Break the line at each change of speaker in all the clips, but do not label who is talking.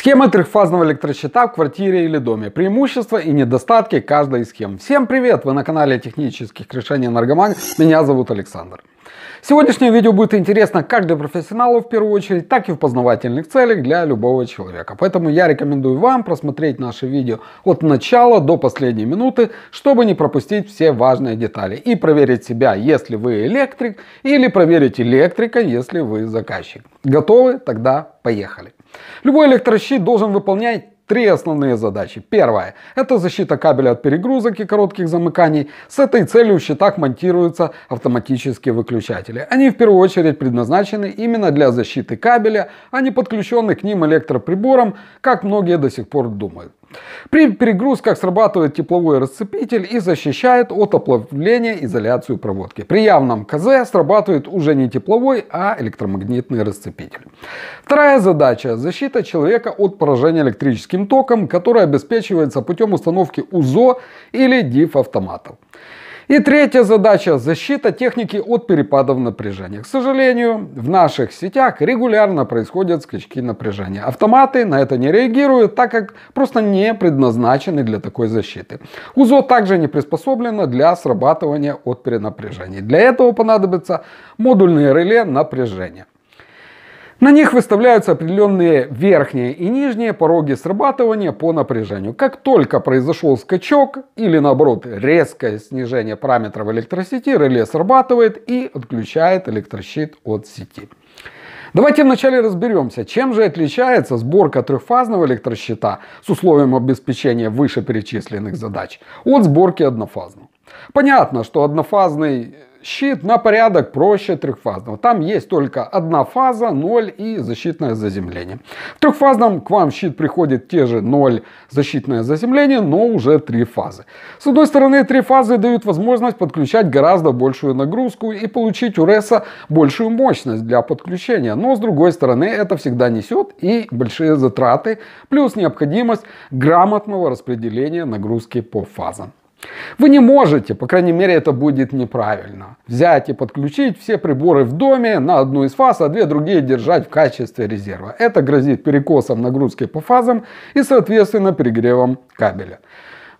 Схема трехфазного электрощита в квартире или доме. Преимущества и недостатки каждой из схем. Всем привет! Вы на канале технических решений Энергомаг. Меня зовут Александр. Сегодняшнее видео будет интересно как для профессионалов в первую очередь, так и в познавательных целях для любого человека. Поэтому я рекомендую вам просмотреть наше видео от начала до последней минуты, чтобы не пропустить все важные детали и проверить себя, если вы электрик, или проверить электрика, если вы заказчик. Готовы? Тогда поехали. Любой электрощит должен выполнять Три основные задачи. Первая – это защита кабеля от перегрузок и коротких замыканий. С этой целью в щитах монтируются автоматические выключатели. Они в первую очередь предназначены именно для защиты кабеля, а не подключенных к ним электроприбором, как многие до сих пор думают. При перегрузках срабатывает тепловой расцепитель и защищает от оплавления изоляцию проводки. При явном КЗ срабатывает уже не тепловой, а электромагнитный расцепитель. Вторая задача – защита человека от поражения электрическим током, которая обеспечивается путем установки УЗО или ДИФ-автоматов. И третья задача – защита техники от перепадов напряжения. К сожалению, в наших сетях регулярно происходят скачки напряжения. Автоматы на это не реагируют, так как просто не предназначены для такой защиты. УЗО также не приспособлено для срабатывания от перенапряжения. Для этого понадобится модульное реле напряжения. На них выставляются определенные верхние и нижние пороги срабатывания по напряжению. Как только произошел скачок или наоборот резкое снижение параметров электросети, реле срабатывает и отключает электрощит от сети. Давайте вначале разберемся, чем же отличается сборка трехфазного электрощита с условием обеспечения вышеперечисленных задач от сборки однофазного. Понятно, что однофазный э, Щит на порядок проще трехфазного. Там есть только одна фаза, 0 и защитное заземление. В трехфазном к вам щит приходит те же 0 защитное заземление, но уже три фазы. С одной стороны, три фазы дают возможность подключать гораздо большую нагрузку и получить у Реса большую мощность для подключения. Но с другой стороны, это всегда несет и большие затраты, плюс необходимость грамотного распределения нагрузки по фазам. Вы не можете, по крайней мере это будет неправильно, взять и подключить все приборы в доме на одну из фаз, а две другие держать в качестве резерва. Это грозит перекосом нагрузки по фазам и соответственно перегревом кабеля.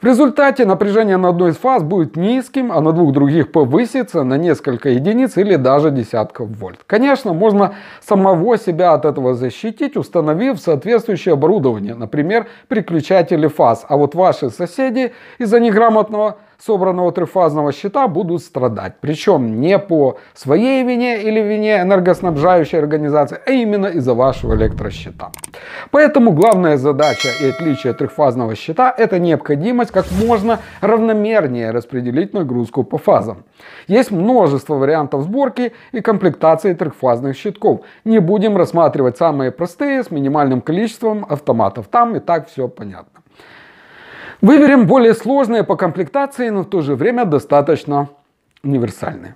В результате напряжение на одной из фаз будет низким, а на двух других повысится на несколько единиц или даже десятков вольт. Конечно, можно самого себя от этого защитить, установив соответствующее оборудование, например, переключатели фаз. А вот ваши соседи из-за неграмотного собранного трехфазного счета будут страдать. Причем не по своей вине или вине энергоснабжающей организации, а именно из-за вашего электросчета. Поэтому главная задача и отличие трехфазного счета – это необходимость как можно равномернее распределить нагрузку по фазам. Есть множество вариантов сборки и комплектации трехфазных щитков. Не будем рассматривать самые простые с минимальным количеством автоматов. Там и так все понятно. Выберем более сложные по комплектации, но в то же время достаточно универсальные.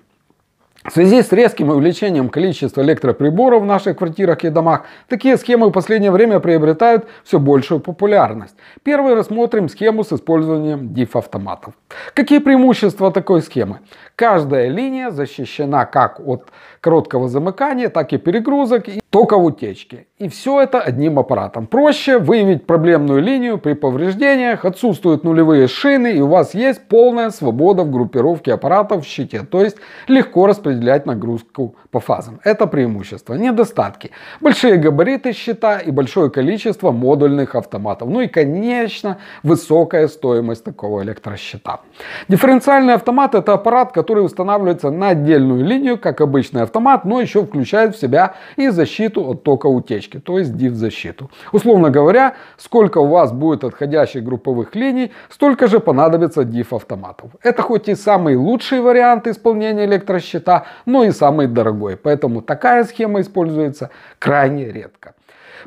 В связи с резким увеличением количества электроприборов в наших квартирах и домах, такие схемы в последнее время приобретают все большую популярность. Первый рассмотрим схему с использованием диф-автоматов. Какие преимущества такой схемы? Каждая линия защищена как от короткого замыкания, так и перегрузок тока в утечке. И все это одним аппаратом. Проще выявить проблемную линию при повреждениях, отсутствуют нулевые шины и у вас есть полная свобода в группировке аппаратов в щите, то есть легко распределять нагрузку по фазам. Это преимущество. Недостатки. Большие габариты щита и большое количество модульных автоматов. Ну и конечно высокая стоимость такого электрощита. Дифференциальный автомат это аппарат, который устанавливается на отдельную линию, как обычный автомат, но еще включает в себя и защиту защиту от тока утечки, то есть див-защиту. Условно говоря, сколько у вас будет отходящих групповых линий, столько же понадобится див-автоматов. Это хоть и самый лучший вариант исполнения электрощита, но и самый дорогой, поэтому такая схема используется крайне редко.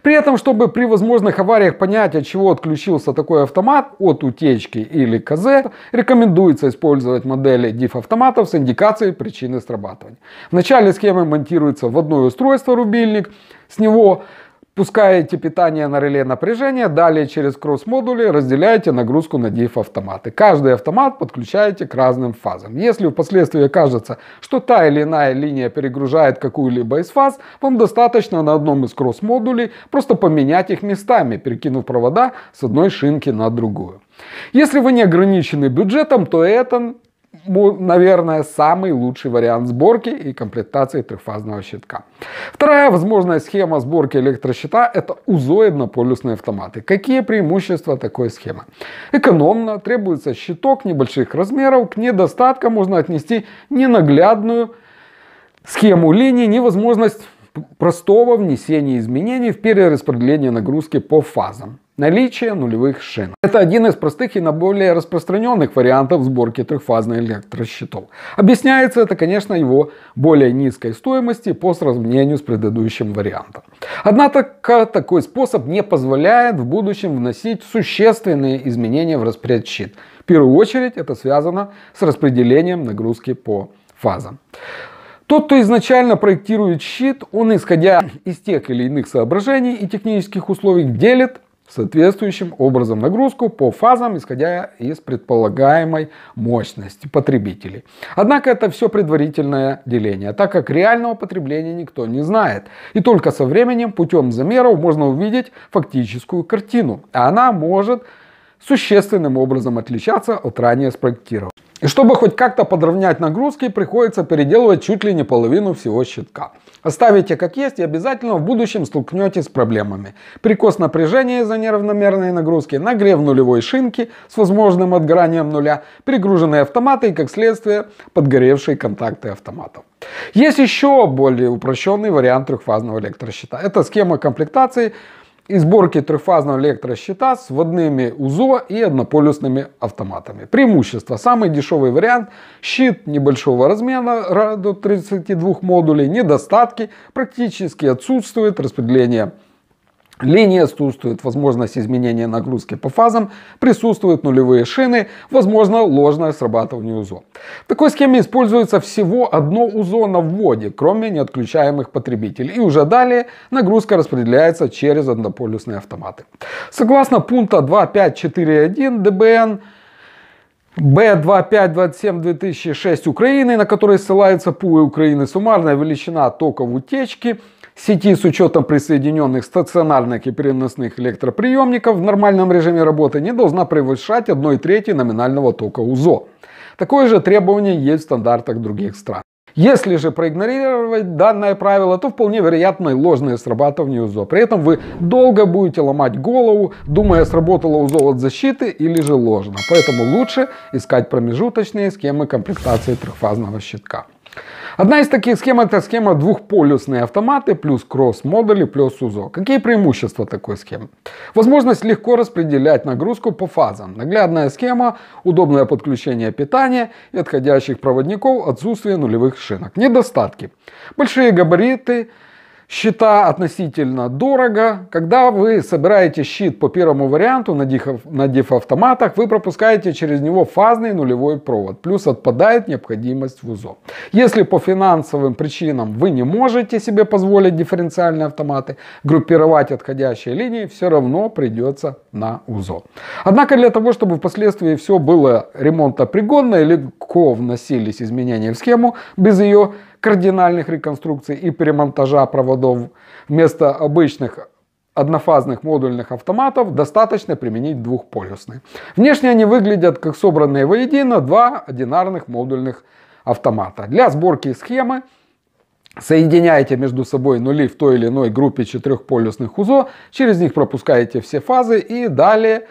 При этом, чтобы при возможных авариях понять, от чего отключился такой автомат, от утечки или КЗ, рекомендуется использовать модели DIF-автоматов с индикацией причины срабатывания. В начале схемы монтируется в одно устройство рубильник, с него Пускаете питание на реле напряжения, далее через кросс-модули разделяете нагрузку на диф автоматы Каждый автомат подключаете к разным фазам. Если впоследствии окажется, что та или иная линия перегружает какую-либо из фаз, вам достаточно на одном из кросс-модулей просто поменять их местами, перекинув провода с одной шинки на другую. Если вы не ограничены бюджетом, то это наверное, самый лучший вариант сборки и комплектации трехфазного щитка. Вторая возможная схема сборки электрощита – это узоидно-полюсные автоматы. Какие преимущества такой схемы? Экономно, требуется щиток небольших размеров, к недостаткам можно отнести ненаглядную схему линий, невозможность простого внесения изменений в перераспределение нагрузки по фазам. Наличие нулевых шин. Это один из простых и наиболее распространенных вариантов сборки трехфазных электрощитов. Объясняется это, конечно, его более низкой стоимости по сравнению с предыдущим вариантом. Однако такой способ не позволяет в будущем вносить существенные изменения в распред щит. В первую очередь это связано с распределением нагрузки по фазам. Тот, кто изначально проектирует щит, он, исходя из тех или иных соображений и технических условий, делит соответствующим образом нагрузку по фазам, исходя из предполагаемой мощности потребителей. Однако это все предварительное деление, так как реального потребления никто не знает. И только со временем, путем замеров, можно увидеть фактическую картину, а она может существенным образом отличаться от ранее спроектированной. И чтобы хоть как-то подровнять нагрузки, приходится переделывать чуть ли не половину всего щитка. Оставите как есть и обязательно в будущем столкнетесь с проблемами. Прикос напряжения из-за неравномерной нагрузки, нагрев нулевой шинки с возможным отгоранием нуля, перегруженные автоматы и, как следствие, подгоревшие контакты автоматов. Есть еще более упрощенный вариант трехфазного электрощита. Это схема комплектации и сборки трехфазного электрощита с водными УЗО и однополюсными автоматами. Преимущество. Самый дешевый вариант. Щит небольшого размера до 32 модулей. Недостатки. Практически отсутствует распределение Линии Линеистутствует возможность изменения нагрузки по фазам, присутствуют нулевые шины, возможно ложное срабатывание УЗО. В такой схеме используется всего одно УЗО на вводе, кроме неотключаемых потребителей. И уже далее нагрузка распределяется через однополюсные автоматы. Согласно пункта 2.5.4.1 ДБН, Б2527-2006 Украины, на который ссылается ПУЭ Украины, суммарная величина тока в утечке – сети с учетом присоединенных стационарных и переносных электроприемников в нормальном режиме работы не должна превышать 1 трети номинального тока УЗО. Такое же требование есть в стандартах других стран. Если же проигнорировать данное правило, то вполне вероятно и ложное срабатывание УЗО. При этом вы долго будете ломать голову, думая, сработало УЗО от защиты или же ложно. Поэтому лучше искать промежуточные схемы комплектации трехфазного щитка. Одна из таких схем это схема двухполюсные автоматы плюс кросс-модули плюс СУЗО. Какие преимущества такой схемы? Возможность легко распределять нагрузку по фазам. Наглядная схема, удобное подключение питания и отходящих проводников, отсутствие нулевых шинок. Недостатки. Большие габариты, Счета относительно дорого. Когда вы собираете щит по первому варианту на, диф, автоматах вы пропускаете через него фазный нулевой провод. Плюс отпадает необходимость в узо. Если по финансовым причинам вы не можете себе позволить дифференциальные автоматы, группировать отходящие линии все равно придется на УЗО. Однако для того, чтобы впоследствии все было ремонтопригодно и легко вносились изменения в схему без ее кардинальных реконструкций и перемонтажа проводов. Вместо обычных однофазных модульных автоматов достаточно применить двухполюсные. Внешне они выглядят как собранные воедино два одинарных модульных автомата. Для сборки схемы Соединяете между собой нули в той или иной группе четырехполюсных УЗО, через них пропускаете все фазы и далее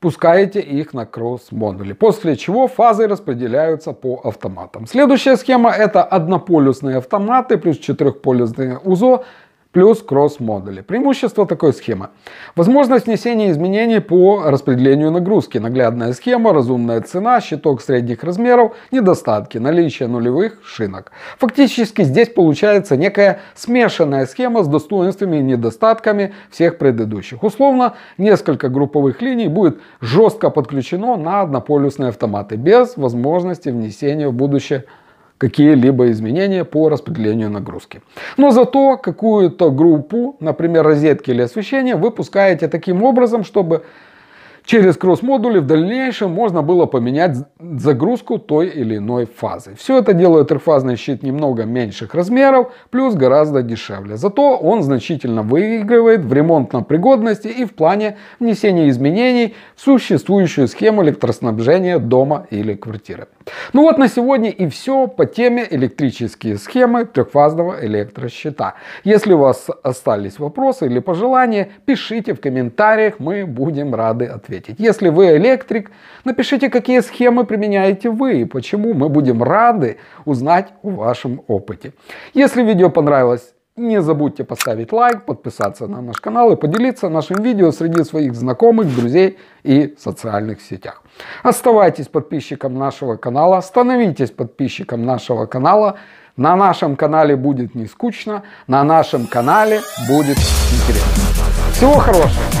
пускаете их на кросс-модули, после чего фазы распределяются по автоматам. Следующая схема это однополюсные автоматы плюс четырехполюсные УЗО плюс кросс-модули. Преимущество такой схемы. Возможность внесения изменений по распределению нагрузки. Наглядная схема, разумная цена, щиток средних размеров, недостатки, наличие нулевых шинок. Фактически здесь получается некая смешанная схема с достоинствами и недостатками всех предыдущих. Условно, несколько групповых линий будет жестко подключено на однополюсные автоматы без возможности внесения в будущее какие-либо изменения по распределению нагрузки. Но зато какую-то группу, например, розетки или освещения, выпускаете таким образом, чтобы через кросс-модули в дальнейшем можно было поменять загрузку той или иной фазы. Все это делает трехфазный щит немного меньших размеров, плюс гораздо дешевле. Зато он значительно выигрывает в ремонтном пригодности и в плане внесения изменений в существующую схему электроснабжения дома или квартиры. Ну вот на сегодня и все по теме электрические схемы трехфазного электросчета. Если у вас остались вопросы или пожелания, пишите в комментариях, мы будем рады ответить. Если вы электрик, напишите, какие схемы применяете вы и почему. Мы будем рады узнать о вашем опыте. Если видео понравилось, не забудьте поставить лайк, подписаться на наш канал и поделиться нашим видео среди своих знакомых, друзей и социальных сетях. Оставайтесь подписчиком нашего канала, становитесь подписчиком нашего канала. На нашем канале будет не скучно, на нашем канале будет интересно. Всего хорошего!